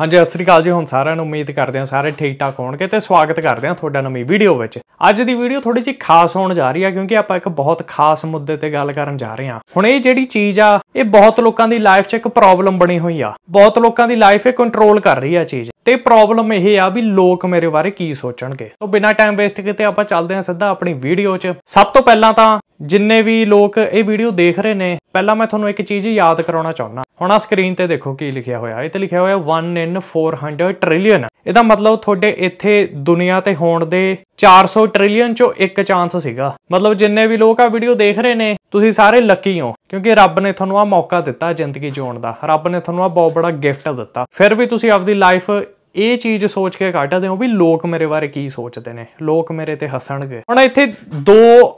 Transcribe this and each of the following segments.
ਹਾਂਜੀ ਸਤਿ ਸ੍ਰੀ ਅਕਾਲ ਜੀ ਹੁਣ ਸਾਰਿਆਂ ਨੂੰ ਉਮੀਦ ਕਰਦੇ ਹਾਂ ਸਾਰੇ ਠੀਕ ਠਾਕ ਹੋਣਗੇ ਤੇ ਸਵਾਗਤ ਕਰਦੇ ਹਾਂ ਤੁਹਾਡਾ ਨਵੀਂ ਵੀਡੀਓ ਵਿੱਚ ਅੱਜ ਦੀ ਵੀਡੀਓ ਥੋੜੀ ਜਿਹੀ ਖਾਸ ਹੋਣ ਜਾ ਰਹੀ ਹੈ ਕਿਉਂਕਿ ਆਪਾਂ ਇੱਕ ਬਹੁਤ ਖਾਸ ਮੁੱਦੇ ਤੇ ਗੱਲ ਕਰਨ ਜਾ ਰਹੇ ਹਾਂ ਹੁਣ ਇਹ ਜਿਹੜੀ ਚੀਜ਼ ਆ ਇਹ ਬਹੁਤ ਲੋਕਾਂ ਦੀ ਲਾਈਫ 'ਚ ਇੱਕ ਪ੍ਰੋਬਲਮ ਬਣੀ ਹੋਈ ਆ ਬਹੁਤ ਲੋਕਾਂ ਦੀ ਲਾਈਫ ਇਹ ਕੰਟਰੋਲ ਕਰ ਰਹੀ ਆ ਚੀਜ਼ ਤੇ ਪ੍ਰੋਬਲਮ ਇਹ ਆ ਵੀ ਲੋਕ ਮੇਰੇ ਬਾਰੇ ਕੀ ਸੋਚਣਗੇ ਤੋਂ ਬਿਨਾਂ ਟਾਈਮ ਵੇਸਟ ਕੀਤੇ ਆਪਾਂ ਚੱਲਦੇ ਹਾਂ ਸਿੱਧਾ ਆਪਣੀ ਵੀਡੀਓ 'ਚ ਸਭ ਤੋਂ ਪਹਿਲਾਂ ਤਾਂ ਜਿੰਨੇ ਵੀ ਲੋਕ ਇਹ ਵੀਡੀਓ ਦੇਖ ਰਹੇ ਨੇ ਪਹਿਲਾਂ ਮੈਂ ਤੁਹਾਨੂੰ ਇੱਕ ਚੀਜ਼ ਯਾਦ ਕਰਾਉਣਾ ਚਾਹੁੰਦਾ ਹੁਣ ਆ ਸਕਰੀਨ ਤੇ ਦੇਖੋ ਕੀ ਲਿਖਿਆ ਹੋਇਆ ਇਹ ਤੇ ਲਿਖਿਆ ਹੋਇਆ 1 ਇਨ 400 ਟ੍ਰਿਲੀਅਨ ਇਹਦਾ ਮਤਲਬ ਤੁਹਾਡੇ ਇੱਥੇ ਦੁਨੀਆ ਤੇ ਹੋਣ ਦੇ 400 ਟ੍ਰਿਲੀਅਨ ਚੋਂ ਇੱਕ ਚਾਂਸ ਸੀਗਾ ਮਤਲਬ ਜਿੰਨੇ ਵੀ ਲੋਕ ਆ ਵੀਡੀਓ ਦੇਖ ਰਹੇ ਨੇ ਤੁਸੀਂ ਸਾਰੇ ਲੱਕੀ ਹੋ ਕਿਉਂਕਿ ਰੱਬ ਨੇ ਤੁਹਾਨੂੰ ਆ ਮੌਕਾ ਦਿੱਤਾ ਜ਼ਿੰਦਗੀ ਜਿਉਣ ਦਾ ਰੱਬ ਨੇ ਤੁਹਾਨੂੰ ਆ ਬਹੁਤ ਬੜਾ ਗਿਫਟ ਦਿੱਤਾ ਫਿਰ ਵੀ ਤੁਸੀਂ ਆਪਦੀ ਲਾਈਫ ਇਹ ਚੀਜ਼ ਸੋਚ ਕੇ ਘਾਟਦੇ ਹੋ ਵੀ ਲੋਕ ਮੇਰੇ ਬਾਰੇ ਕੀ ਸੋਚਦੇ ਨੇ ਲੋਕ ਮੇਰੇ ਤੇ ਹੱਸਣਗੇ ਹੁਣ ਇੱਥੇ ਦੋ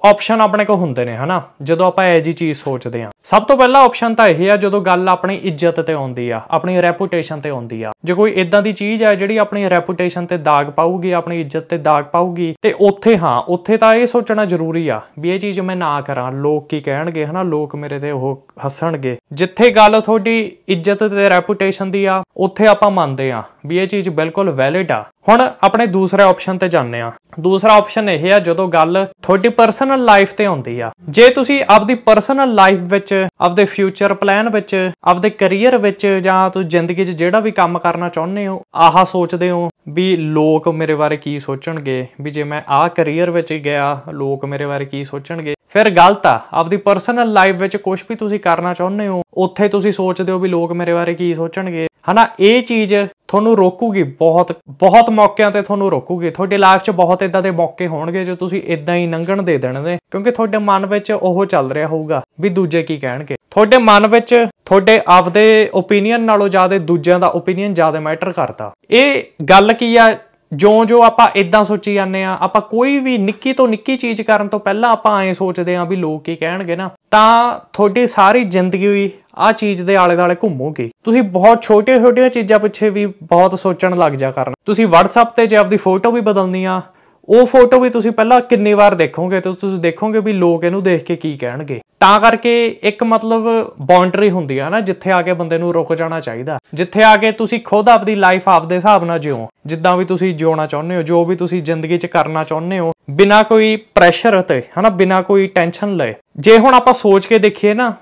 ਆਪਸ਼ਨ ਆਪਣੇ ਕੋਲ ਹੁੰਦੇ ਨੇ ਹਨਾ ਜਦੋਂ ਆਪਾਂ ਇਹ ਜੀ ਚੀਜ਼ ਸੋਚਦੇ ਆ ਸਭ ਤੋਂ ਪਹਿਲਾ ਆਪਸ਼ਨ ਤਾਂ ਇਹ ਆ ਜਦੋਂ ਗੱਲ ਆਪਣੀ ਇੱਜ਼ਤ ਤੇ ਆਉਂਦੀ ਆ ਆਪਣੀ ਰੈਪਿਊਟੇਸ਼ਨ ਤੇ ਆਉਂਦੀ ਆ ਜੇ ਕੋਈ ਇਦਾਂ ਦੀ ਚੀਜ਼ ਆ ਜਿਹੜੀ ਆਪਣੀ ਰੈਪਿਊਟੇਸ਼ਨ ਤੇ ਦਾਗ ਪਾਊਗੀ ਆਪਣੀ ਇੱਜ਼ਤ ਤੇ ਦਾਗ ਪਾਊਗੀ ਤੇ ਉੱਥੇ ਹਾਂ ਉੱਥੇ ਤਾਂ ਇਹ ਸੋਚਣਾ ਜ਼ਰੂਰੀ ਆ ਵੀ ਇਹ ਚੀਜ਼ ਮੈਂ ਨਾ ਕਰਾਂ ਲੋਕ ਕੀ ਕਹਿਣਗੇ ਹਨਾ ਲੋਕ ਮੇਰੇ ਤੇ ਉਹ ਹੱਸਣਗੇ ਜਿੱਥੇ ਗੱਲ ਤੁਹਾਡੀ ਇੱਜ਼ਤ ਤੇ ਰੈਪਿਊਟੇਸ਼ਨ ਦੀ ਆ ਉੱਥੇ ਆਪਾਂ ਮੰਨਦੇ ਆ ਵੀ ਇਹ ਚੀਜ਼ ਚੀਜ਼ ਬਿਲਕੁਲ ਵੈਲਿਡ ਆ ਹੁਣ ਆਪਣੇ ਦੂਸਰੇ ਆਪਸ਼ਨ ਤੇ ਜਾਂਦੇ ਆ ਦੂਸਰਾ ਆਪਸ਼ਨ ਇਹ ਆ ਜਦੋਂ ਗੱਲ ਤੁਹਾਡੀ ਪਰਸਨਲ ਲਾਈਫ ਤੇ ਆਉਂਦੀ ਆ ਜੇ ਤੁਸੀਂ ਆਪਦੀ ਪਰਸਨਲ ਲਾਈਫ ਵਿੱਚ ਆਪਦੇ ਫਿਊਚਰ ਪਲਾਨ ਵਿੱਚ ਆਪਦੇ ਕੈਰੀਅਰ ਵਿੱਚ ਜਾਂ ਤੁਸੀਂ ਜ਼ਿੰਦਗੀ 'ਚ ਜਿਹੜਾ ਵੀ ਕੰਮ ਕਰਨਾ ਚਾਹੁੰਦੇ ਹੋ ਆਹਾ ਸੋਚਦੇ ਹੋ ਵੀ ਲੋਕ ਮੇਰੇ ਬਾਰੇ ਕੀ ਸੋਚਣਗੇ ਵੀ ਜੇ ਮੈਂ ਆਹ ਕੈਰੀਅਰ ਵਿੱਚ ਗਿਆ ਲੋਕ ਮੇਰੇ ਬਾਰੇ ਕੀ ਸੋਚਣਗੇ ਫਿਰ ਗਲਤ ਆ ਆਪਦੀ ਪਰਸਨਲ ਲਾਈਫ ਵਿੱਚ ਕੁਝ ਵੀ ਤੁਸੀਂ ਕਰਨਾ ਚਾਹੁੰਦੇ ਹੋ ਉੱਥੇ ਤੁਸੀਂ ਸੋਚਦੇ ਹੋ ਵੀ ਲੋਕ ਮੇਰੇ ਬਾਰੇ ਕੀ ਸੋਚਣਗੇ ਹਨਾ ਇਹ ਚੀਜ਼ ਤੁਹਾਨੂੰ ਰੋਕੂਗੀ ਬਹੁਤ ਬਹੁਤ ਮੌਕਿਆਂ ਤੇ ਤੁਹਾਨੂੰ ਰੋਕੂਗੀ ਤੁਹਾਡੇ ਲਾਈਫ 'ਚ ਬਹੁਤ ਇਦਾਂ ਦੇ ਮੌਕੇ ਹੋਣਗੇ ਜੋ ਤੁਸੀਂ ਇਦਾਂ ਹੀ ਲੰਘਣ ਦੇ ਦੇਣਗੇ ਕਿਉਂਕਿ ਤੁਹਾਡੇ ਮਨ ਵਿੱਚ ਉਹ ਚੱਲ ਰਿਹਾ ਹੋਊਗਾ ਵੀ ਦੂਜੇ ਕੀ ਕਹਿਣਗੇ ਤੁਹਾਡੇ ਮਨ ਵਿੱਚ ਤੁਹਾਡੇ ਆਪਦੇ ਓਪੀਨੀਅਨ ਨਾਲੋਂ ਜ਼ਿਆਦਾ ਦੂਜਿਆਂ ਦਾ ਓਪੀਨੀਅਨ ਜ਼ਿਆਦਾ ਮੈਟਰ ਕਰਦਾ ਇਹ ਗੱਲ ਕੀ ਆ ਜੋ-ਜੋ ਆਪਾਂ ਇਦਾਂ ਸੋਚੀ ਜਾਂਦੇ ਆ ਆਪਾਂ ਕੋਈ ਵੀ ਨਿੱਕੀ ਤੋਂ ਨਿੱਕੀ ਚੀਜ਼ ਕਰਨ ਤੋਂ ਪਹਿਲਾਂ ਆਪਾਂ ਐਂ ਸੋਚਦੇ ਆ ਵੀ ਲੋਕ ਕੀ ਕਹਿਣਗੇ ਨਾ ਤਾਂ ਤੁਹਾਡੀ ਸਾਰੀ ਜ਼ਿੰਦਗੀ ਹੋਈ ਆ ਚੀਜ਼ ਦੇ ਆਲੇ-ਦਾਲੇ ਘੁੰਮੋਗੇ ਤੁਸੀਂ ਬਹੁਤ ਛੋਟੇ-ਛੋਟੇ ਚੀਜ਼ਾਂ ਪਿੱਛੇ ਵੀ ਬਹੁਤ ਸੋਚਣ ਲੱਗ ਜਾ ਕਰਨਾ ਤੁਸੀਂ WhatsApp ਤੇ ਜੇ ਆਪਦੀ ਫੋਟੋ ਵੀ ਬਦਲਨੀ ਆ ਉਹ ਫੋਟੋ ਵੀ ਤੁਸੀਂ ਪਹਿਲਾਂ ਕਿੰਨੀ ਵਾਰ ਦੇਖੋਗੇ ਤੇ ਤੁਸੀਂ ਦੇਖੋਗੇ ਵੀ ਲੋਕ ਇਹਨੂੰ ਦੇਖ ਕੇ ਕੀ ਕਹਿਣਗੇ ਤਾਂ ਕਰਕੇ ਇੱਕ ਮਤਲਬ ਬਾਉਂਡਰੀ ਹੁੰਦੀ ਆ ਨਾ ਜਿੱਥੇ ਆ ਕੇ ਬੰਦੇ ਨੂੰ ਰੁਕ ਜਾਣਾ ਚਾਹੀਦਾ ਜਿੱਥੇ ਆ ਕੇ ਤੁਸੀਂ ਖੁਦ ਆਪਦੀ ਲਾਈਫ ਆਪਦੇ ਹਿਸਾਬ ਨਾਲ ਜਿਓ ਜਿੱਦਾਂ ਵੀ ਤੁਸੀਂ ਜਿਉਣਾ ਚਾਹੁੰਦੇ ਹੋ ਜੋ ਵੀ ਤੁਸੀਂ ਜ਼ਿੰਦਗੀ 'ਚ ਕਰਨਾ ਚਾਹੁੰਦੇ ਹੋ ਬਿਨਾ ਕੋਈ ਪ੍ਰੈਸ਼ਰ ਤੇ ਹਨਾ ਬਿਨਾ ਕੋਈ ਟੈਨਸ਼ਨ ਲਏ ਜੇ ਹੁਣ ਆਪਾਂ ਸੋਚ ਕੇ ਦੇਖੀਏ ਨਾ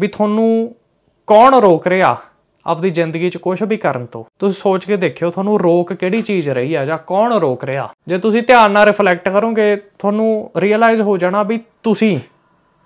ਵੀ ਤੁਹਾਨੂੰ ਕੌਣ ਰੋਕ ਰਿਹਾ ਆਪਦੀ ਜ਼ਿੰਦਗੀ 'ਚ ਕੁਝ ਵੀ ਕਰਨ ਤੋਂ ਤੁਸੀਂ ਸੋਚ ਕੇ ਦੇਖਿਓ ਤੁਹਾਨੂੰ ਰੋਕ ਕਿਹੜੀ ਚੀਜ਼ ਰਹੀ ਆ ਜਾਂ ਕੌਣ ਰੋਕ ਰਿਹਾ ਜੇ ਤੁਸੀਂ ਧਿਆਨ ਨਾਲ ਰਿਫਲੈਕਟ ਕਰੋਗੇ ਤੁਹਾਨੂੰ ਰੀਅਲਾਈਜ਼ ਹੋ ਜਾਣਾ ਵੀ ਤੁਸੀਂ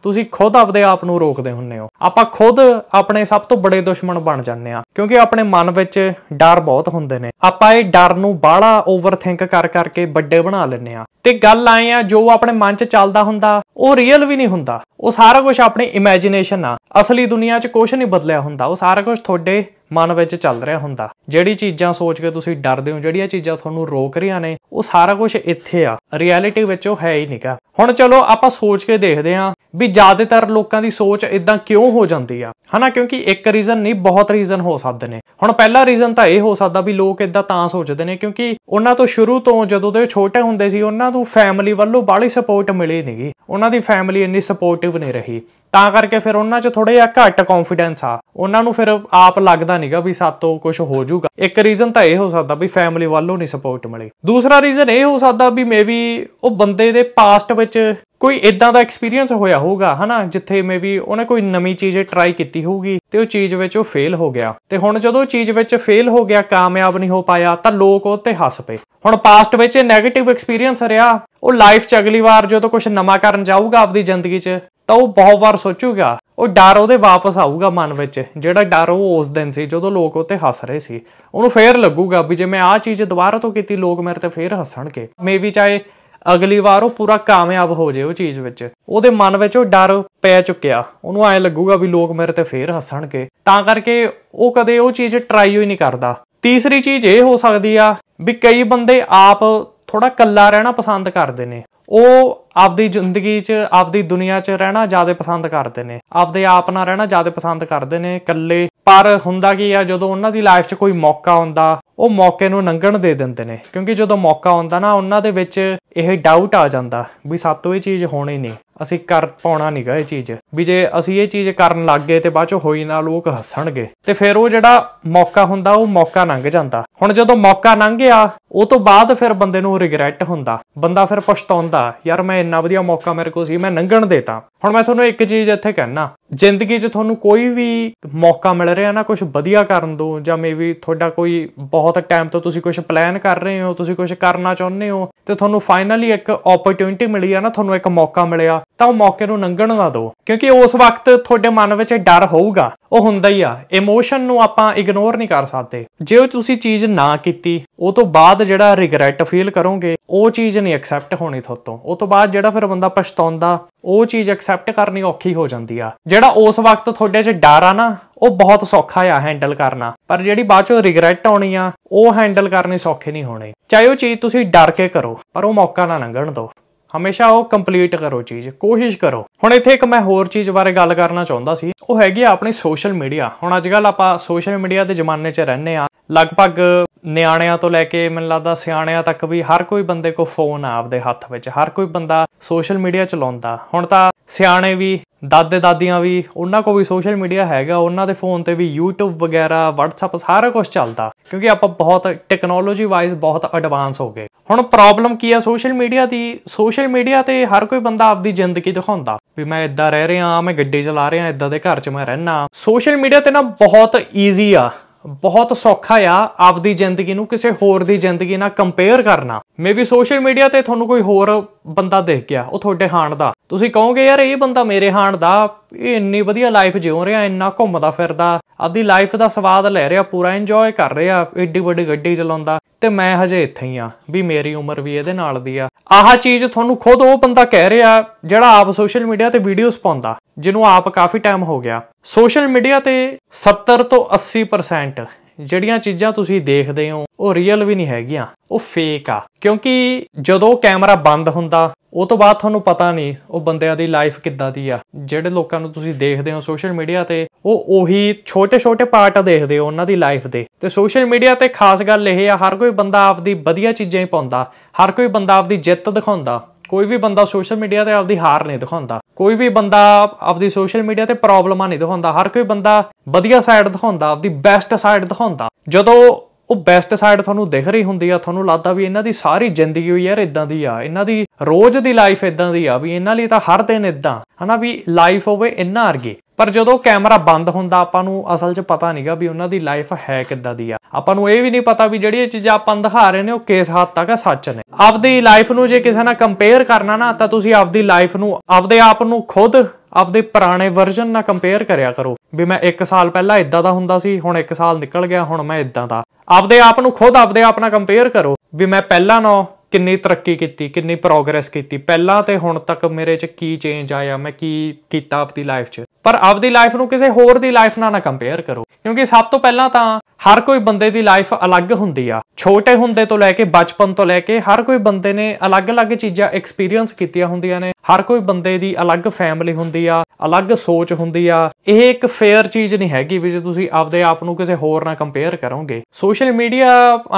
ਤੁਸੀਂ ਖੁਦ ਆਪਦੇ ਆਪ ਨੂੰ ਰੋਕਦੇ ਹੁੰਨੇ ਹੋ ਆਪਾਂ ਖੁਦ ਆਪਣੇ ਸਭ ਤੋਂ ਬੜੇ ਦੁਸ਼ਮਣ ਬਣ ਜਾਂਦੇ ਆ ਕਿਉਂਕਿ ਆਪਣੇ ਮਨ ਵਿੱਚ ਡਰ ਬਹੁਤ ਹੁੰਦੇ ਨੇ ਆਪਾਂ ਇਹ ਡਰ ਨੂੰ ਬਾਹਲਾ ਓਵਰਥਿੰਕ ਕਰ ਕਰਕੇ ਵੱਡੇ ਬਣਾ ਲੈਂਦੇ ਆ ਤੇ ਗੱਲ ਆਏ ਆ ਜੋ ਆਪਣੇ ਮਨ 'ਚ ਚੱਲਦਾ ਹੁੰਦਾ ਉਹ ਰੀਅਲ ਵੀ ਨਹੀਂ ਹੁੰਦਾ ਉਹ ਸਾਰਾ ਕੁਝ ਆਪਣੀ ਇਮੇਜਿਨੇਸ਼ਨ ਆ ਅਸਲੀ ਦੁਨੀਆ 'ਚ ਕੁਝ ਨਹੀਂ ਬਦਲਿਆ ਹੁੰਦਾ ਉਹ ਸਾਰਾ ਕੁਝ ਤੁਹਾਡੇ ਮਨ ਵਿੱਚ ਚੱਲ ਰਿਹਾ ਹੁੰਦਾ ਜਿਹੜੀ ਚੀਜ਼ਾਂ ਸੋਚ ਕੇ ਤੁਸੀਂ ਡਰਦੇ ਹੋ ਜਿਹੜੀਆਂ ਚੀਜ਼ਾਂ ਤੁਹਾਨੂੰ ਰੋਕ ਰਹੀਆਂ ਨੇ ਉਹ ਸਾਰਾ ਕੁਝ ਇੱਥੇ ਆ ਰਿਐਲਿਟੀ ਵਿੱਚ ਉਹ ਹੈ ਹੀ ਨਹੀਂਗਾ ਹੁਣ ਚਲੋ ਆਪਾਂ ਸੋਚ ਕੇ ਦੇਖਦੇ ਹਾਂ ਵੀ ਜ਼ਿਆਦਾਤਰ ਲੋਕਾਂ ਦੀ ਸੋਚ ਇਦਾਂ ਕਿਉਂ ਹੋ ਜਾਂਦੀ ਆ ਹਨਾ ਕਿਉਂਕਿ ਇੱਕ ਰੀਜ਼ਨ ਨਹੀਂ ਬਹੁਤ ਰੀਜ਼ਨ ਹੋ ਸਕਦੇ ਨੇ ਹੁਣ ਪਹਿਲਾ ਰੀਜ਼ਨ ਤਾਂ ਇਹ ਹੋ ਸਕਦਾ ਵੀ ਲੋਕ ਇਦਾਂ ਤਾਂ ਸੋਚਦੇ ਨੇ ਕਿਉਂਕਿ ਉਹਨਾਂ ਤੋਂ ਸ਼ੁਰੂ ਤੋਂ ਜਦੋਂ ਦੇ ਛੋਟੇ ਹੁੰਦੇ ਸੀ ਉਹਨਾਂ ਨੂੰ ਫੈਮਿਲੀ ਵੱਲੋਂ ਬਾਹਲੀ ਸਪੋਰਟ ਮਿਲੀ ਨਹੀਂਗੀ ਉਹਨਾਂ ਦੀ ਫੈਮਿਲੀ ਇੰਨੀ ਸਪੋਰਟਿਵ ਨਹੀਂ ਰਹੀ ਤਾਂ ਕਰਕੇ ਫਿਰ ਉਹਨਾਂ 'ਚ ਥੋੜਾ ਜਿਹਾ ਘੱਟ ਕੌਨਫੀਡੈਂਸ ਆ ਉਹਨਾਂ ਨੂੰ ਫਿਰ ਆਪ ਲੱਗਦਾ ਨਹੀਂਗਾ ਵੀ ਸਾਤੋਂ ਕੁਝ ਹੋ ਜਾਊਗਾ ਇੱਕ ਰੀਜ਼ਨ ਤਾਂ ਇਹ ਹੋ ਸਕਦਾ ਵੀ ਫੈਮਿਲੀ ਵੱਲੋਂ ਨਹੀਂ ਸਪੋਰਟ ਮਿਲੀ ਦੂਸਰਾ ਰੀਜ਼ਨ ਇਹ ਹੋ ਸਕਦਾ ਵੀ ਮੇਬੀ ਉਹ ਬੰਦੇ ਦੇ ਪਾਸਟ ਵਿੱਚ ਕੋਈ ਇਦਾਂ ਦਾ ਐਕਸਪੀਰੀਅੰਸ ਹੋਇਆ ਹੋਊਗਾ ਹਨਾ ਜਿੱਥੇ ਮੇਬੀ ਉਹਨੇ ਕੋਈ ਨਵੀਂ ਚੀਜ਼ ਟਰਾਈ ਕੀਤੀ ਹੋਊਗੀ ਤੇ ਉਹ ਚੀਜ਼ ਵਿੱਚ ਉਹ ਫੇਲ ਹੋ ਗਿਆ ਤੇ ਹੁਣ ਜਦੋਂ ਉਹ ਚੀਜ਼ ਵਿੱਚ ਫੇਲ ਹੋ ਗਿਆ ਕਾਮਯਾਬ ਨਹੀਂ ਹੋ ਪਾਇਆ ਤਾਂ ਲੋਕ ਉਹ ਤੇ ਹੱਸ ਪਏ ਹੁਣ ਪਾਸਟ ਵਿੱਚ ਇਹ 네ਗੇਟਿਵ ਐਕਸਪੀਰੀਅੰਸ ਰਿਹਾ ਉਹ ਲਾਈਫ 'ਚ ਅਗਲੀ ਵਾਰ ਜਦੋਂ ਕੁਝ ਨਵਾਂ ਕਰਨ ਜਾਊਗਾ ਆਪਦੀ ਜ਼ਿੰਦਗੀ 'ਚ ਤਾਂ ਉਹ ਬਹੁਤ ਵਾਰ ਸੋਚੂਗਾ ਉਹ ਡਰ ਉਹਦੇ ਵਾਪਸ ਆਊਗਾ ਮਨ ਵਿੱਚ ਜਿਹੜਾ ਡਰ ਉਹ ਉਸ ਦਿਨ ਸੀ ਜਦੋਂ ਲੋਕ ਉੱਤੇ ਹੱਸ ਰਹੇ ਸੀ ਉਹਨੂੰ ਫੇਰ ਲੱਗੂਗਾ ਵੀ ਜੇ ਮੈਂ ਆਹ ਚੀਜ਼ ਦੁਬਾਰਾ ਤੋਂ ਕੀਤੀ ਲੋਕ ਮੇਰੇ ਤੇ ਫੇਰ ਹੱਸਣਗੇ ਵੀ ਚਾਹੇ ਅਗਲੀ ਵਾਰ ਉਹ ਪੂਰਾ ਕਾਮਯਾਬ ਹੋ ਜੇ ਉਹ ਚੀਜ਼ ਵਿੱਚ ਉਹਦੇ ਮਨ ਵਿੱਚ ਉਹ ਡਰ ਪੈ ਚੁੱਕਿਆ ਉਹਨੂੰ ਐ ਲੱਗੂਗਾ ਵੀ ਲੋਕ ਮੇਰੇ ਤੇ ਫੇਰ ਹੱਸਣਗੇ ਤਾਂ ਕਰਕੇ ਉਹ ਕਦੇ ਉਹ ਚੀਜ਼ ਟਰਾਈ ਹੋਈ ਨਹੀਂ ਕਰਦਾ ਤੀਸਰੀ ਚੀਜ਼ ਇਹ ਹੋ ਸਕਦੀ ਆ ਵੀ ਕਈ ਬੰਦੇ ਆਪ ਥੋੜਾ ਕੱਲਾ ਰਹਿਣਾ ਪਸੰਦ ਕਰਦੇ ਨੇ ਉਹ ਆਪਦੀ ਜ਼ਿੰਦਗੀ 'ਚ ਆਪਦੀ ਦੁਨੀਆ 'ਚ ਰਹਿਣਾ ਜ਼ਿਆਦਾ ਪਸੰਦ ਕਰਦੇ ਨੇ ਆਪਦੇ ਆਪ ਨਾਲ ਰਹਿਣਾ ਜ਼ਿਆਦਾ ਪਸੰਦ ਕਰਦੇ ਨੇ ਇਕੱਲੇ ਪਰ ਹੁੰਦਾ ਕੀ ਆ ਜਦੋਂ ਉਹਨਾਂ ਦੀ ਲਾਈਫ 'ਚ ਕੋਈ ਮੌਕਾ ਆਉਂਦਾ ਉਹ ਮੌਕੇ ਨੂੰ ਨੰਗਣ ਦੇ ਦਿੰਦੇ ਨੇ ਕਿਉਂਕਿ ਜਦੋਂ ਮੌਕਾ ਆਉਂਦਾ ਨਾ ਉਹਨਾਂ ਦੇ ਵਿੱਚ ਇਹ ਡਾਊਟ ਆ ਜਾਂਦਾ ਵੀ ਸਾਤੋਂ ਇਹ ਚੀਜ਼ ਹੋਣੀ ਨਹੀਂ ਅਸੀਂ ਕਰ ਪਾਉਣਾ ਨਹੀਂਗਾ ਇਹ ਚੀਜ਼ ਵੀ ਜੇ ਅਸੀਂ ਇਹ ਚੀਜ਼ ਕਰਨ ਲੱਗ ਗਏ ਤੇ ਬਾਅਦ ਚ ਹੋਈ ਨਾ ਲੋਕ ਹੱਸਣਗੇ ਤੇ ਫਿਰ ਉਹ ਜਿਹੜਾ ਮੌਕਾ ਹੁੰਦਾ ਉਹ ਮੌਕਾ ਲੰਘ ਜਾਂਦਾ ਹੁਣ ਜਦੋਂ ਮੌਕਾ ਲੰਘ ਗਿਆ ਉਹ ਤੋਂ ਬਾਅਦ ਫਿਰ ਬੰਦੇ ਨੂੰ ਰਿਗਰੈਟ ਹੁੰਦਾ ਬੰਦਾ ਫਿਰ ਪਛਤਾਉਂਦਾ ਯਾਰ ਮੈਂ ਇੰਨਾ ਵਧੀਆ ਮੌਕਾ ਮੇਰੇ ਕੋਲ ਸੀ ਮੈਂ ਲੰਘਣ ਦੇਤਾ ਹੁਣ ਮੈਂ ਤੁਹਾਨੂੰ ਇੱਕ ਚੀਜ਼ ਇੱਥੇ ਕਹਿਣਾ ਜ਼ਿੰਦਗੀ 'ਚ ਤੁਹਾਨੂੰ ਕੋਈ ਵੀ ਮੌਕਾ ਮਿਲ ਰਿਹਾ ਨਾ ਕੁਝ ਵਧੀਆ ਕਰਨ ਦੋ ਜਾਂ ਮੇਬੀ ਤੁਹਾਡਾ ਕੋਈ ਬਹੁਤ ਟਾਈਮ ਤੋਂ ਤੁਸੀਂ ਕੁਝ ਪਲਾਨ ਕਰ ਰਹੇ ਹੋ ਤੁਸੀਂ ਕੁਝ ਕਰਨਾ ਚਾਹੁੰਦੇ ਹੋ ਤੇ ਤੁਹਾਨੂੰ ਫਾਈਨਲੀ ਇੱਕ ਓਪਰਚ्युनिटी ਮਿਲੀ ਆ ਨਾ ਤੁਹਾਨੂੰ ਇੱਕ ਮੌਕਾ ਮਿਲਿਆ ਤਾਂ ਉਹ ਮੌਕੇ ਨੂੰ ਲੰਘਣ ਨਾ ਦਿਓ ਕਿਉਂਕਿ ਉਸ ਵਕਤ ਤੁਹਾਡੇ ਮਨ ਵਿੱਚ ਡਰ ਹੋਊਗਾ ਉਹ ਹੁੰਦਾ ਹੀ ਆ ਇਮੋਸ਼ਨ ਨੂੰ ਆਪਾਂ ਇਗਨੋਰ ਨਹੀਂ ਕਰ ਸਕਦੇ ਜੇ ਉਹ ਤੁਸੀਂ ਚੀਜ਼ ਨਾ ਕੀਤੀ ਉਹ ਤੋਂ ਬਾਅਦ ਜਿਹੜਾ ਰਿਗਰੈਟ ਫੀਲ ਕਰੋਗੇ ਉਹ ਚੀਜ਼ ਨਹੀਂ ਐਕਸੈਪਟ ਹੋਣੀ ਤੁਹਾਤੋਂ ਉਹ ਤੋਂ ਬਾਅਦ ਜਿਹੜਾ ਫਿਰ ਬੰਦਾ ਪਛਤਾਉਂਦਾ ਉਹ ਚੀਜ਼ ਐਕਸੈਪਟ ਕਰਨੀ ਔਖੀ ਹੋ ਜਾਂਦੀ ਆ ਜਿਹੜਾ ਉਸ ਵਕਤ ਤੁਹਾਡੇ 'ਚ ਡਰ ਆ ਨਾ ਉਹ ਬਹੁਤ ਸੌਖਾ ਆ ਹੈਂਡਲ ਕਰਨਾ ਪਰ ਜਿਹੜੀ ਬਾਅਦ ਚੋਂ ਰਿਗਰੈਟ ਆਉਣੀ ਆ ਉਹ ਹੈਂਡਲ ਕਰਨੀ ਸੌਖੇ ਨਹੀਂ ਹੋਣੇ ਚਾਹੇ ਉਹ ਚੀਜ਼ ਤੁਸੀਂ ਡਰ ਕੇ ਕਰੋ ਪਰ ਉਹ ਮੌਕਾ ਨਾ ਲੰਘਣ ਦਿਓ ਹਮੇਸ਼ਾ ਉਹ ਕੰਪਲੀਟ ਕਰੋ ਚੀਜ਼ ਕੋਸ਼ਿਸ਼ ਕਰੋ ਹੁਣ ਇੱਥੇ ਇੱਕ ਮੈਂ ਹੋਰ ਚੀਜ਼ ਬਾਰੇ ਗੱਲ ਕਰਨਾ ਚਾਹੁੰਦਾ ਸੀ ਉਹ ਹੈਗੀ ਆਪਣੀ ਸੋਸ਼ਲ ਮੀਡੀਆ ਹੁਣ ਅੱਜ ਕੱਲ ਆਪਾਂ ਸੋਸ਼ਲ ਮੀਡੀਆ ਦੇ ਜ਼ਮਾਨੇ 'ਚ ਰਹਿੰਦੇ ਆ ਲਗਭਗ ਨਿਆਣਿਆਂ ਤੋਂ ਲੈ ਕੇ ਮੈਨੂੰ ਲੱਗਦਾ ਸਿਆਣਿਆਂ ਤੱਕ ਵੀ ਹਰ ਕੋਈ ਬੰਦੇ ਕੋ ਫੋਨ ਆ ਆਪਦੇ ਹੱਥ ਵਿੱਚ ਹਰ ਕੋਈ ਬੰਦਾ ਸੋਸ਼ਲ ਮੀਡੀਆ ਚਲਾਉਂਦਾ ਹੁਣ ਤਾਂ ਸਿਆਣੇ ਵੀ ਦਾਦੇ ਦਾਦੀਆਂ ਵੀ ਉਹਨਾਂ ਕੋ ਵੀ ਸੋਸ਼ਲ ਮੀਡੀਆ ਹੈਗਾ ਉਹਨਾਂ ਦੇ ਫੋਨ ਤੇ ਵੀ YouTube ਵਗੈਰਾ WhatsApp ਸਾਰਾ ਕੁਝ ਚੱਲਦਾ ਕਿਉਂਕਿ ਆਪਾਂ ਬਹੁਤ ਟੈਕਨੋਲੋਜੀ ਵਾਈਜ਼ ਬਹੁਤ ਐਡਵਾਂਸ ਹੋ ਗਏ ਹੁਣ ਪ੍ਰੋਬਲਮ ਕੀ ਆ ਸੋਸ਼ਲ ਮੀਡੀਆ ਦੀ ਸੋਸ਼ਲ ਮੀਡੀਆ ਤੇ ਹਰ ਕੋਈ ਬੰਦਾ ਆਪਦੀ ਜ਼ਿੰਦਗੀ ਦਿਖਾਉਂਦਾ ਵੀ ਮੈਂ ਇੱਦਾਂ ਰਹਿ ਰਿਹਾ ਮੈਂ ਗੱਡੀ ਚਲਾ ਰਿਹਾ ਇੱਦਾਂ ਦੇ ਘਰ 'ਚ ਮੈਂ ਰਹਿਣਾ ਸੋਸ਼ਲ ਮੀਡੀਆ ਤੇ ਨਾ ਬਹੁਤ ਈਜ਼ੀ ਆ ਬਹੁਤ ਸੌਖਾ ਆ ਆਪਦੀ ਜ਼ਿੰਦਗੀ ਨੂੰ ਕਿਸੇ ਹੋਰ ਦੀ ਜ਼ਿੰਦਗੀ ਨਾਲ ਕੰਪੇਅਰ ਕਰਨਾ ਮੇਬੀ ਸੋਸ਼ਲ ਮੀਡੀਆ ਤੇ ਤੁਹਾਨੂੰ ਕੋਈ ਹੋਰ ਬੰਦਾ ਦੇਖ ਗਿਆ ਉਹ ਤੁਹਾਡੇ ਹਾਣ ਦਾ ਤੁਸੀਂ ਕਹੋਗੇ ਯਾਰ ਇਹ ਬੰਦਾ ਮੇਰੇ ਹਾਣ ਦਾ ਇਹ ਇੰਨੀ ਵਧੀਆ ਲਾਈਫ ਜਿਉ ਰਿਹਾ ਇੰਨਾ ਘੁੰਮਦਾ ਫਿਰਦਾ ਆਪਦੀ ਲਾਈਫ ਦਾ ਸਵਾਦ ਲੈ ਰਿਹਾ ਪੂਰਾ ਇੰਜੋਏ ਕਰ ਰਿਹਾ ਏਡੀ ਵੱਡੀ ਗੱਡੀ ਚਲਾਉਂਦਾ ਤੇ ਮੈਂ ਹਜੇ ਇੱਥੇ ਹੀ ਆ ਵੀ ਮੇਰੀ ਉਮਰ ਵੀ ਇਹਦੇ ਨਾਲ ਦੀ ਆ ਆਹ ਚੀਜ਼ ਤੁਹਾਨੂੰ ਖੁਦ ਉਹ ਬੰਦਾ ਕਹਿ ਰਿਹਾ ਜਿਹੜਾ ਆਪ ਸੋਸ਼ਲ ਮੀਡੀਆ ਤੇ ਵੀਡੀਓਜ਼ ਪਾਉਂਦਾ ਜਿਹਨੂੰ ਆਪ ਕਾਫੀ ਟਾਈਮ ਹੋ ਗਿਆ ਸੋਸ਼ਲ ਮੀਡੀਆ ਤੇ 70 ਤੋਂ 80% ਜਿਹੜੀਆਂ ਚੀਜ਼ਾਂ ਤੁਸੀਂ ਦੇਖਦੇ ਹੋ ਉਹ ਰੀਅਲ ਵੀ ਨਹੀਂ ਹੈਗੀਆਂ ਉਹ ਫੇਕ ਆ ਕਿਉਂਕਿ ਜਦੋਂ ਕੈਮਰਾ ਬੰਦ ਹੁੰਦਾ ਉਹ ਤੋਂ ਬਾਅਦ ਤੁਹਾਨੂੰ ਪਤਾ ਨਹੀਂ ਉਹ ਬੰਦਿਆਂ ਦੀ ਲਾਈਫ ਕਿੱਦਾਂ ਦੀ ਆ ਜਿਹੜੇ ਲੋਕਾਂ ਨੂੰ ਤੁਸੀਂ ਦੇਖਦੇ ਹੋ ਸੋਸ਼ਲ ਮੀਡੀਆ ਤੇ ਉਹ ਉਹੀ ਛੋਟੇ-ਛੋਟੇ ਪਾਰਟ ਦੇਖਦੇ ਹੋ ਉਹਨਾਂ ਦੀ ਲਾਈਫ ਦੇ ਤੇ ਸੋਸ਼ਲ ਮੀਡੀਆ ਤੇ ਖਾਸ ਗੱਲ ਇਹ ਆ ਹਰ ਕੋਈ ਬੰਦਾ ਆਪਦੀ ਵਧੀਆ ਚੀਜ਼ਾਂ ਹੀ ਪਾਉਂਦਾ ਹਰ ਕੋਈ ਬੰਦਾ ਆਪਦੀ ਜਿੱਤ ਦਿਖਾਉਂਦਾ ਕੋਈ ਵੀ ਬੰਦਾ ਸੋਸ਼ਲ ਮੀਡੀਆ ਤੇ ਆਪਦੀ ਹਾਰ ਨਹੀਂ ਦਿਖਾਉਂਦਾ ਕੋਈ ਵੀ ਬੰਦਾ ਆਪਦੀ ਸੋਸ਼ਲ ਮੀਡੀਆ ਤੇ ਪ੍ਰੋਬਲਮਾਂ ਨਹੀਂ ਦਿਖਾਉਂਦਾ ਹਰ ਕੋਈ ਬੰਦਾ ਵਧੀਆ ਸਾਈਡ ਦਿਖਾਉਂਦਾ ਆਪਦੀ ਬੈਸਟ ਸਾਈਡ ਦਿਖਾਉਂਦਾ ਜਦੋਂ ਉਹ ਬੈਸਟ ਸਾਈਡ ਤੁਹਾਨੂੰ ਦਿਖ ਰਹੀ ਹੁੰਦੀ ਆ ਤੁਹਾਨੂੰ ਲੱਗਦਾ ਵੀ ਇਹਨਾਂ ਦੀ ਸਾਰੀ ਜ਼ਿੰਦਗੀ ਯਾਰ ਇਦਾਂ ਦੀ ਆ ਇਹਨਾਂ ਦੀ ਰੋਜ਼ ਦੀ ਲਾਈਫ ਇਦਾਂ ਦੀ ਆ ਵੀ ਇਹਨਾਂ ਲਈ ਤਾਂ ਹਰ ਦਿਨ ਇਦਾਂ ਹਨਾ ਵੀ ਲਾਈਫ ਹੋਵੇ ਇਹਨਾਂ ਅਰਗੇ ਪਰ ਜਦੋਂ ਕੈਮਰਾ ਬੰਦ ਹੁੰਦਾ ਆਪਾਂ ਨੂੰ ਅਸਲ 'ਚ ਪਤਾ ਨਹੀਂਗਾ ਵੀ ਉਹਨਾਂ ਦੀ ਲਾਈਫ ਹੈ ਕਿੱਦਾਂ ਦੀ ਆ ਆਪਾਂ ਨੂੰ ਇਹ ਵੀ ਨਹੀਂ ਪਤਾ ਵੀ ਜਿਹੜੀ ਇਹ ਚੀਜ਼ਾਂ ਆਪਾਂ ਦਿਖਾ ਰਹੇ ਨੇ ਉਹ ਕਿਸ ਹੱਦ ਤੱਕ ਸੱਚ ਨੇ ਆਪਦੀ ਲਾਈਫ ਨੂੰ ਜੇ ਕਿਸੇ ਨਾਲ ਕੰਪੇਅਰ ਕਰਨਾ ਨਾ ਤਾਂ ਤੁਸੀਂ ਆਪਦੀ ਲਾਈਫ ਨੂੰ ਆਪਦੇ ਆਪ ਨੂੰ ਖੁਦ ਆਪਦੇ ਪੁਰਾਣੇ ਵਰਜ਼ਨ ਨਾਲ ਕੰਪੇਅਰ ਕਰਿਆ ਕਰੋ ਵੀ ਮੈਂ 1 ਸਾਲ ਪਹਿਲਾਂ ਇਦਾਂ ਦਾ ਹੁੰਦਾ ਸੀ ਹੁਣ 1 ਸਾਲ ਨਿਕਲ ਗਿਆ ਹੁਣ ਮੈਂ ਇਦਾਂ ਦਾ ਆਪਦੇ ਆਪ ਨੂੰ ਖੁਦ ਆਪਦੇ ਆਪ ਨਾਲ ਕੰਪੇਅਰ ਕਰੋ ਵੀ ਮੈਂ ਪਹਿਲਾਂ ਨਾਲ ਕਿੰਨੀ ਤਰੱਕੀ ਕੀਤੀ ਕਿੰਨੀ ਪ੍ਰੋਗਰੈਸ ਕੀਤੀ ਪਹਿਲਾਂ ਤੇ ਹੁਣ ਤੱਕ ਮੇਰੇ 'ਚ ਕੀ ਚੇਂਜ ਆਇਆ ਮੈਂ ਕੀ ਕੀਤਾ ਆਪਣੀ ਲਾਈਫ 'ਚ ਪਰ ਆਪਦੀ ਲਾਈਫ ਨੂੰ ਕਿਸੇ ਹੋਰ ਦੀ ਲਾਈਫ ਨਾਲ ਨਾ ਕੰਪੇਅਰ ਕਰੋ ਕਿਉਂਕਿ ਸਭ ਤੋਂ ਪਹਿਲਾਂ ਤਾਂ ਹਰ ਕੋਈ ਬੰਦੇ ਦੀ ਲਾਈਫ ਅਲੱਗ ਹੁੰਦੀ ਆ ਛੋਟੇ ਹੁੰਦੇ ਤੋਂ ਲੈ ਕੇ ਬਚਪਨ ਤੋਂ ਲੈ ਕੇ ਹਰ ਕੋਈ ਬੰਦੇ ਨੇ ਅਲੱਗ-ਅਲੱਗ ਚੀਜ਼ਾਂ ਐਕਸਪੀਰੀਅੰਸ ਕੀਤੀਆਂ ਹੁੰਦੀਆਂ ਨੇ ਹਰ ਕੋਈ ਬੰਦੇ ਦੀ ਅਲੱਗ ਫੈਮਿਲੀ ਹੁੰਦੀ ਆ ਅਲੱਗ ਸੋਚ ਹੁੰਦੀ ਆ ਇਹ ਇੱਕ ਫੇਅਰ ਚੀਜ਼ ਨਹੀਂ ਹੈਗੀ ਵੀ ਜੇ ਤੁਸੀਂ ਆਪਦੇ ਆਪ ਨੂੰ ਕਿਸੇ ਹੋਰ ਨਾਲ ਕੰਪੇਅਰ ਕਰੋਗੇ ਸੋਸ਼ਲ ਮੀਡੀਆ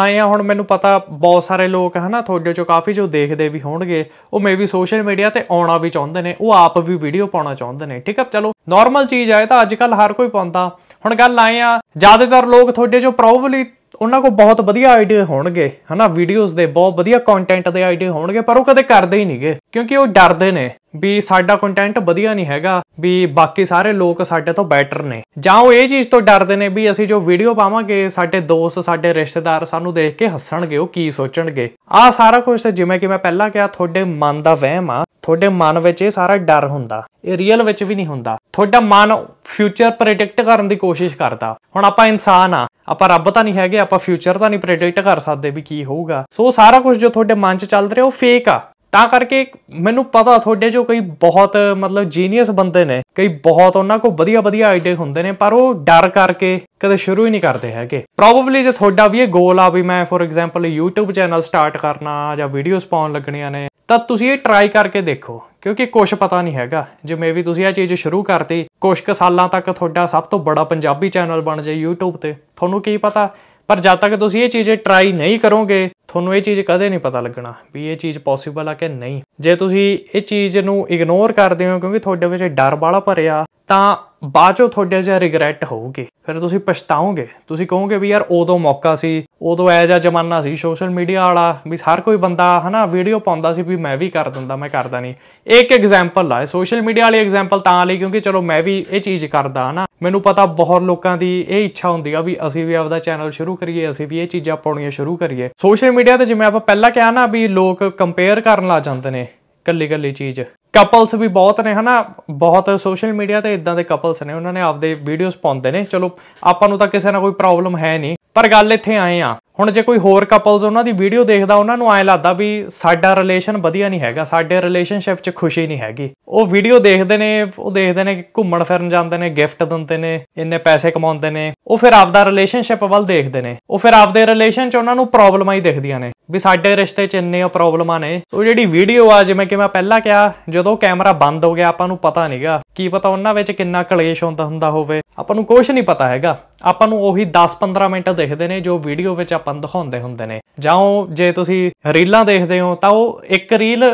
ਆਏ ਆ ਹੁਣ ਮੈਨੂੰ ਪਤਾ ਬਹੁਤ ਸਾਰੇ ਲੋਕ ਹਨਾ ਤੁਹਾਡੇ ਚੋਂ ਕਾਫੀ ਜੋ ਦੇਖਦੇ ਵੀ ਹੋਣਗੇ ਉਹ ਵੀ ਸੋਸ਼ਲ ਮੀਡੀਆ ਤੇ ਆਉਣਾ ਵੀ ਚਾਹੁੰਦੇ ਨੇ ਉਹ ਆਪ ਵੀ ਵੀਡੀਓ ਪਾਉਣਾ ਚਾਹੁੰਦੇ ਨੇ ਠੀਕ ਆ ਚਲੋ ਨਾਰਮਲ ਚੀਜ਼ ਆਏ ਤਾਂ ਅੱਜ ਕੱਲ ਹਰ ਕੋਈ ਪਾਉਂਦਾ ਹੁਣ ਗੱਲ ਆਏ ਆ ਜ਼ਿਆਦਾਤਰ ਲੋਕ ਤੁਹਾਡੇ ਜੋ ਪ੍ਰੋਬਬਲੀ ਉਹਨਾਂ ਕੋਲ ਬਹੁਤ ਵਧੀਆ ਆਈਡੀਆ ਹੋਣਗੇ ਹਨਾ ਵੀਡੀਓਜ਼ ਦੇ ਬਹੁਤ ਵਧੀਆ ਕੰਟੈਂਟ ਦੇ ਆਈਡੀਆ ਹੋਣਗੇ ਪਰ ਉਹ ਕਦੇ ਕਰਦੇ ਹੀ ਨਹੀਂਗੇ ਕਿਉਂਕਿ ਉਹ ਡਰਦੇ ਨੇ ਵੀ ਸਾਡਾ ਕੰਟੈਂਟ ਵਧੀਆ ਨਹੀਂ ਹੈਗਾ ਵੀ ਬਾਕੀ ਸਾਰੇ ਲੋਕ ਸਾਡੇ ਤੋਂ ਬੈਟਰ ਨੇ ਜਾਂ ਉਹ ਇਹ ਚੀਜ਼ ਤੋਂ ਡਰਦੇ ਨੇ ਵੀ ਅਸੀਂ ਜੋ ਵੀਡੀਓ ਪਾਵਾਂਗੇ ਸਾਡੇ ਦੋਸਤ ਸਾਡੇ ਰਿਸ਼ਤੇਦਾਰ ਸਾਨੂੰ ਦੇਖ ਕੇ ਹੱਸਣਗੇ ਉਹ ਕੀ ਸੋਚਣਗੇ ਆ ਸਾਰਾ ਕੁਝ ਜਿਵੇਂ ਕਿ ਮੈਂ ਪਹਿਲਾਂ ਕਿਹਾ ਤੁਹਾਡੇ ਮਨ ਦਾ ਵਹਿਮ ਆ ਤੁਹਾਡੇ ਮਨ ਵਿੱਚ ਇਹ ਸਾਰਾ ਡਰ ਹੁੰਦਾ ਇਹ ਰੀਅਲ ਵਿੱਚ ਵੀ ਨਹੀਂ ਹੁੰਦਾ ਤੁਹਾਡਾ ਮਨ ਫਿਊਚਰ ਪ੍ਰੈਡਿਕਟ ਕਰਨ ਦੀ ਕੋਸ਼ਿਸ਼ ਕਰਦਾ ਹੁਣ ਆਪਾਂ ਇਨਸਾਨ ਆ ਆਪਾਂ ਰੱਬ ਤਾਂ ਨਹੀਂ ਹੈਗੇ ਆਪਾਂ ਫਿਊਚਰ ਤਾਂ ਨਹੀਂ ਪ੍ਰੈਡਿਕਟ ਕਰ ਸਕਦੇ ਵੀ ਕੀ ਹੋਊਗਾ ਸੋ ਸਾਰਾ ਕੁਝ ਜੋ ਤੁਹਾਡੇ ਮਨ 'ਚ ਚੱਲ ਰਿਹਾ ਉਹ ਫੇਕ ਆ ਤਾਂ ਕਰਕੇ ਮੈਨੂੰ ਪਤਾ ਤੁਹਾਡੇ ਜੋ ਕਈ ਬਹੁਤ ਮਤਲਬ ਜੀਨੀਅਸ ਬੰਦੇ ਨੇ ਕਈ ਬਹੁਤ ਉਹਨਾਂ ਕੋ ਵਧੀਆ ਵਧੀਆ ਆਈਡੀਆ ਹੁੰਦੇ ਨੇ ਪਰ ਉਹ ਡਰ ਕਰਕੇ ਕਦੇ ਸ਼ੁਰੂ ਹੀ ਨਹੀਂ ਕਰਦੇ ਹੈਗੇ ਪ੍ਰੋਬਬਲੀ ਜੇ ਤੁਹਾਡਾ ਵੀ ਇਹ ਗੋਲ ਆ ਵੀ ਮੈਂ for example YouTube channel start ਕਰਨਾ ਜਾਂ ਵੀਡੀਓਜ਼ ਪਾਉਣ ਲੱਗਣੀਆਂ ਨੇ ਤਾਂ ਤੁਸੀਂ ਇਹ ਟਰਾਈ ਕਰਕੇ ਦੇਖੋ ਕਿਉਂਕਿ ਕੁਝ ਪਤਾ ਨਹੀਂ ਹੈਗਾ ਜਿਵੇਂ ਵੀ ਤੁਸੀਂ ਇਹ ਚੀਜ਼ ਸ਼ੁਰੂ ਕਰਤੀ ਕੁਝ ਕੁ ਸਾਲਾਂ ਤੱਕ ਤੁਹਾਡਾ ਸਭ ਤੋਂ ਬੜਾ ਪੰਜਾਬੀ ਚੈਨਲ ਬਣ ਜਾਏ YouTube ਤੇ ਤੁਹਾਨੂੰ ਕੀ ਪਤਾ ਪਰ ਜਦ ਤੱਕ ਤੁਸੀਂ ਇਹ ਚੀਜ਼ ਟਰਾਈ ਨਹੀਂ ਕਰੋਗੇ ਤੁਹਾਨੂੰ ਇਹ ਚੀਜ਼ ਕਦੇ ਨਹੀਂ ਪਤਾ ਲੱਗਣਾ ਵੀ ਇਹ ਚੀਜ਼ ਪੋਸੀਬਲ ਆ ਕਿ ਨਹੀਂ ਜੇ ਤੁਸੀਂ ਇਹ ਚੀਜ਼ ਨੂੰ ਇਗਨੋਰ ਕਰਦੇ ਹੋ ਕਿਉਂਕਿ ਤੁਹਾਡੇ ਵਿੱਚ ਡਰ ਵਾਲਾ ਭਰਿਆ ਤਾਂ ਬਾਅਦ ਚੋਂ ਤੁਹਾਡੇ ਜਿਹਾ ਰਿਗਰੈਟ ਹੋਊਗੇ ਫਿਰ ਤੁਸੀਂ ਪਛਤਾਓਗੇ ਤੁਸੀਂ ਕਹੋਗੇ ਵੀ ਯਾਰ ਉਦੋਂ ਮੌਕਾ ਸੀ ਉਦੋਂ ਐ ਜਾ ਜ਼ਮਾਨਾ ਸੀ ਸੋਸ਼ਲ ਮੀਡੀਆ ਵਾਲਾ ਵੀ ਹਰ ਕੋਈ ਬੰਦਾ ਹਨਾ ਵੀਡੀਓ ਪਾਉਂਦਾ ਸੀ ਵੀ ਮੈਂ ਵੀ ਕਰ ਦਿੰਦਾ ਮੈਂ ਕਰਦਾ ਨਹੀਂ ਇੱਕ ਐਗਜ਼ਾਮਪਲ ਆ ਸੋਸ਼ਲ ਮੀਡੀਆ ਵਾਲੀ ਐਗਜ਼ਾਮਪਲ ਤਾਂ ਲਈ ਕਿਉਂਕਿ ਚਲੋ ਮੈਂ ਵੀ ਇਹ ਚੀਜ਼ ਕਰਦਾ ਹਨਾ ਮੈਨੂੰ ਪਤਾ ਬਹੁਤ ਲੋਕਾਂ ਦੀ ਇਹ ਇੱਛਾ ਹੁੰਦੀ ਆ ਵੀ ਅਸੀਂ ਵੀ ਆਪਦਾ ਚੈਨਲ ਸ਼ੁਰੂ ਕਰੀਏ ਅਸੀਂ ਵੀ ਇਹ ਚੀਜ਼ਾਂ ਪਾਉਣੀਆਂ ਸ਼ੁਰੂ ਕਰੀਏ ਸੋਸ਼ਲ ਮੀਡੀਆ ਤੇ ਜਿਵੇਂ ਆਪਾਂ ਪਹਿਲਾਂ ਕਿਹਾ ਨਾ ਵੀ ਲੋਕ ਕੰਪੇਅਰ ਕਰਨ ਲੱਗ ਜਾਂਦੇ ਨੇ ਕੱਲੀ ਕੱਲੀ ਚੀਜ਼ ਕਪਲਸ ਵੀ ਬਹੁਤ ਨੇ ਹਨਾ ਬਹੁਤ ਸੋਸ਼ਲ ਮੀਡੀਆ ਤੇ ਇਦਾਂ ਦੇ ਕਪਲਸ ਨੇ ਉਹਨਾਂ ਨੇ ਆਪਦੇ ਵੀਡੀਓਜ਼ ਪਾਉਂਦੇ ਨੇ ਚਲੋ ਆਪਾਂ ਨੂੰ ਤਾਂ ਕਿਸੇ ਨਾ ਕੋਈ ਪ੍ਰੋਬਲਮ ਹੈ ਨਹੀਂ ਪਰ ਗੱਲ ਇੱਥੇ ਆਏ ਆ ਹੁਣ ਜੇ ਕੋਈ ਹੋਰ ਕਪਲਸ ਉਹਨਾਂ ਦੀ ਵੀਡੀਓ ਦੇਖਦਾ ਉਹਨਾਂ ਨੂੰ ਐ ਲੱਗਦਾ ਵੀ ਸਾਡਾ ਰਿਲੇਸ਼ਨ ਵਧੀਆ ਨਹੀਂ ਹੈਗਾ ਸਾਡੇ ਰਿਲੇਸ਼ਨਸ਼ਿਪ 'ਚ ਖੁਸ਼ੀ ਨਹੀਂ ਹੈਗੀ ਉਹ ਵੀਡੀਓ ਦੇਖਦੇ ਨੇ ਉਹ ਦੇਖਦੇ ਨੇ ਕਿ ਘੁੰਮਣ ਫਿਰਨ ਜਾਂਦੇ ਨੇ ਗਿਫਟ ਦਿੰਦੇ ਨੇ ਇੰਨੇ ਪੈਸੇ ਕਮਾਉਂਦੇ ਨੇ ਉਹ ਫਿਰ ਆਪਦਾ ਰਿਲੇਸ਼ਨਸ਼ਿਪ ਵੱਲ ਦੇਖਦੇ ਨੇ ਉਹ ਫਿਰ ਆਪਦੇ ਰਿਲੇਸ਼ਨ 'ਚ ਉਹਨਾਂ ਨੂੰ ਪ੍ਰੋਬਲਮਾਂ ਹੀ ਦਿਖਦੀਆਂ ਨੇ ਵੀ ਸਾਡੇ ਰਿਸ਼ਤੇ 'ਚ ਇੰਨੇ ਪ੍ਰੋਬਲਮਾਂ ਨੇ ਉਹ ਜਿਹੜੀ ਵੀਡੀਓ ਆ ਜਿਵੇਂ ਕਿ ਮੈਂ ਪਹਿਲਾਂ ਕਿਹਾ ਜਦੋਂ ਕੈਮਰਾ ਬੰਦ ਹੋ ਗਿਆ ਆਪਾਂ ਨੂੰ ਪਤਾ ਨਹੀਂਗਾ ਕੀ ਪਤਾ ਉਹਨਾਂ ਵਿੱਚ ਕਿੰਨਾ ਕਲੇਸ਼ ਹੁੰਦਾ ਹੁੰਦਾ ਹੋਵੇ ਆਪਾਂ ਨੂੰ ਕੁਝ ਨਹੀਂ ਪਤਾ ਹੈਗਾ ਆਪਾਂ ਨੂੰ ਉਹੀ 10-15 ਮਿੰਟ ਦਿਖਦੇ ਨੇ ਜੋ ਵੀਡੀਓ ਵਿੱਚ ਆਪਾਂ ਦਿਖਾਉਂਦੇ ਹੁੰਦੇ ਨੇ ਜਾਂ ਜੇ ਤੁਸੀਂ ਰੀਲਾਂ ਦੇਖਦੇ ਹੋ ਤਾਂ ਉਹ ਇੱਕ ਰੀਲ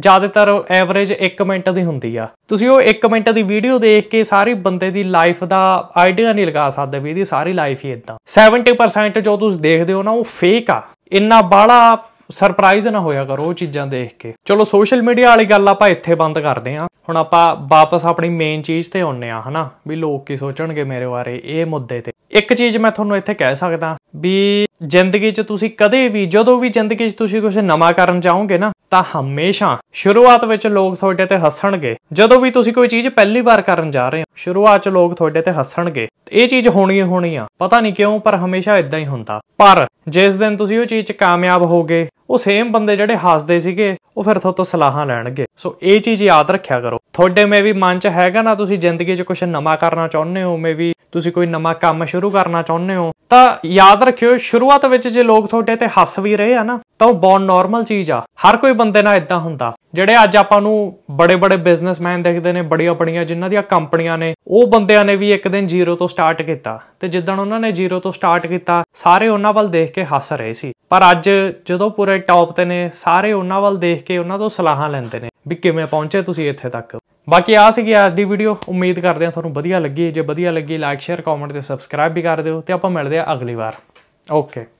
ਜ਼ਿਆਦਾਤਰ ਐਵਰੇਜ 1 ਮਿੰਟ ਦੀ ਹੁੰਦੀ ਆ ਤੁਸੀਂ ਉਹ 1 ਮਿੰਟ ਦੀ ਵੀਡੀਓ ਦੇਖ ਕੇ ਸਾਰੇ ਬੰਦੇ ਦੀ ਲਾਈਫ ਦਾ ਆਈਡੀਆ ਨਹੀਂ ਲਗਾ ਸਕਦੇ ਵੀ ਇਹਦੀ ਸਾਰੀ ਲਾਈਫ ਹੀ ਇਦਾਂ 70% ਜੋ ਤੁਸੀਂ ਦੇਖਦੇ ਹੋ ਨਾ ਉਹ ਫੇਕ ਆ ਇੰਨਾ ਬਾਹਲਾ ਸਰਪ੍ਰਾਈਜ਼ ਨਾ ਹੋਇਆ ਕਰੋ ਉਹ ਚੀਜ਼ਾਂ ਦੇਖ ਕੇ ਚਲੋ ਸੋਸ਼ਲ ਮੀਡੀਆ ਵਾਲੀ ਗੱਲ ਆਪਾਂ ਇੱਥੇ ਬੰਦ ਕਰਦੇ ਆ ਹੁਣ ਆਪਾਂ ਵਾਪਸ ਆਪਣੀ ਮੇਨ ਚੀਜ਼ ਤੇ ਆਉਨੇ ਆ ਹਨਾ ਵੀ ਲੋਕ ਕੀ ਸੋਚਣਗੇ ਮੇਰੇ ਬਾਰੇ ਇਹ ਮੁੱਦੇ ਤੇ ਇੱਕ ਚੀਜ਼ ਮੈਂ ਤੁਹਾਨੂੰ ਇੱਥੇ ਕਹਿ ਸਕਦਾ ਵੀ ਜ਼ਿੰਦਗੀ 'ਚ ਤੁਸੀਂ ਕਦੇ ਵੀ ਜਦੋਂ ਵੀ ਜ਼ਿੰਦਗੀ 'ਚ ਤੁਸੀਂ ਕੁਝ ਨਵਾਂ ਕਰਨ ਚਾਹੋਗੇ ਨਾ ਤਾਂ ਹਮੇਸ਼ਾ ਸ਼ੁਰੂਆਤ ਵਿੱਚ ਲੋਕ ਤੁਹਾਡੇ ਤੇ ਹੱਸਣਗੇ ਜਦੋਂ ਵੀ ਤੁਸੀਂ ਕੋਈ ਚੀਜ਼ ਪਹਿਲੀ ਵਾਰ ਕਰਨ ਜਾ ਰਹੇ ਹੋ ਸ਼ੁਰੂਆਤ 'ਚ ਲੋਕ ਤੁਹਾਡੇ ਤੇ ਹੱਸਣਗੇ ਇਹ ਚੀਜ਼ ਹੋਣੀ ਹੀ ਹੋਣੀ ਆ ਪਤਾ ਨਹੀਂ ਕਿਉਂ ਪਰ ਹਮੇਸ਼ਾ ਇਦਾਂ ਹੀ ਹੁੰਦਾ ਪਰ ਜਿਸ ਦਿਨ ਤੁਸੀਂ ਉਹ ਚੀਜ਼ 'ਚ ਕਾਮਯਾਬ ਹੋਗੇ ਉਹ ਸੇਮ ਬੰਦੇ ਜਿਹੜੇ ਹੱਸਦੇ ਸੀਗੇ ਉਹ ਫਿਰ ਤੁਹਾਤੋਂ ਸਲਾਹਾਂ ਲੈਣਗੇ ਸੋ ਇਹ ਚੀਜ਼ ਯਾਦ ਰੱਖਿਆ ਕਰੋ ਤੁਹਾਡੇ ਮੇ ਵੀ ਮਨ 'ਚ ਹੈਗਾ ਨਾ ਤੁਸੀਂ ਜ਼ਿੰਦਗੀ 'ਚ ਕੁਝ ਨਵਾਂ ਕਰਨਾ ਚਾਹੁੰਦੇ ਹੋ ਮੇ ਵੀ ਤੁਸੀਂ ਕੋਈ ਨਵਾਂ ਕੰਮ ਸ਼ੁਰੂ ਕਰਨਾ ਚਾਹੁੰਦੇ ਹੋ ਤਾਂ ਯਾਦ ਰੱਖਿਓ ਸ਼ੁਰੂਆਤ ਵਿੱਚ ਜੇ ਲੋਕ ਤੁਹਾਡੇ ਤੇ ਹੱਸ ਵੀ ਰਹੇ ਆ ਨਾ ਤਾਂ ਉਹ ਬੌਨ ਨਾਰਮਲ ਚੀਜ਼ ਆ ਹਰ ਕੋਈ ਬੰਦੇ ਨਾਲ ਇਦਾਂ ਹੁੰਦਾ ਜਿਹੜੇ ਅੱਜ ਆਪਾਂ ਨੂੰ ਬੜੇ-ਬੜੇ ਬਿਜ਼ਨਸਮੈਨ ਦੇਖਦੇ ਨੇ ਬੜੀਆਂ-ਬੜੀਆਂ ਜਿਨ੍ਹਾਂ ਦੀਆਂ ਕੰਪਨੀਆਂ ਨੇ ਉਹ ਬੰਦਿਆਂ ਨੇ ਵੀ ਇੱਕ ਦਿਨ ਜ਼ੀਰੋ ਤੋਂ ਸਟਾਰਟ ਕੀਤਾ ਤੇ ਜਿੱਦਣ ਉਹਨਾਂ ਨੇ ਜ਼ੀਰੋ ਤੋਂ ਸਟਾਰਟ ਕੀਤਾ ਸਾਰੇ ਉਹਨਾਂ ਵੱਲ ਦੇਖ ਕੇ ਹੱਸ ਰਹੇ ਸੀ ਪਰ ਅੱਜ ਜਦੋਂ ਪੂਰੇ ਟੌਪ ਤੇ ਨੇ ਸਾਰੇ ਉਹਨਾਂ ਵੱਲ ਦੇਖ ਕੇ ਉਹਨਾਂ ਤੋਂ ਸਲਾਹਾਂ ਲੈਂਦੇ ਨੇ ਵੀ ਕਿਵੇਂ ਪਹੁੰਚੇ ਤੁਸੀਂ ਇੱਥੇ ਤੱਕ ਬਾਕੀ ਆ ਸੀਗੀ ਅੱਜ ਦੀ ਵੀਡੀਓ ਉਮੀਦ ਕਰਦੇ ਹਾਂ ਤੁਹਾਨੂੰ ਵਧੀਆ ਲੱਗੀ ਜੇ ਵਧੀਆ ਲੱਗੀ ਲਾਈਕ ਸ਼ੇਅਰ ਕਮੈਂਟ ਤੇ ਸਬਸਕ੍ਰਾਈਬ ਵੀ ਕਰ ਦਿਓ ਤੇ ਆਪਾਂ ਮਿਲਦੇ ਆ ਅਗਲੀ ਵਾਰ ਓਕੇ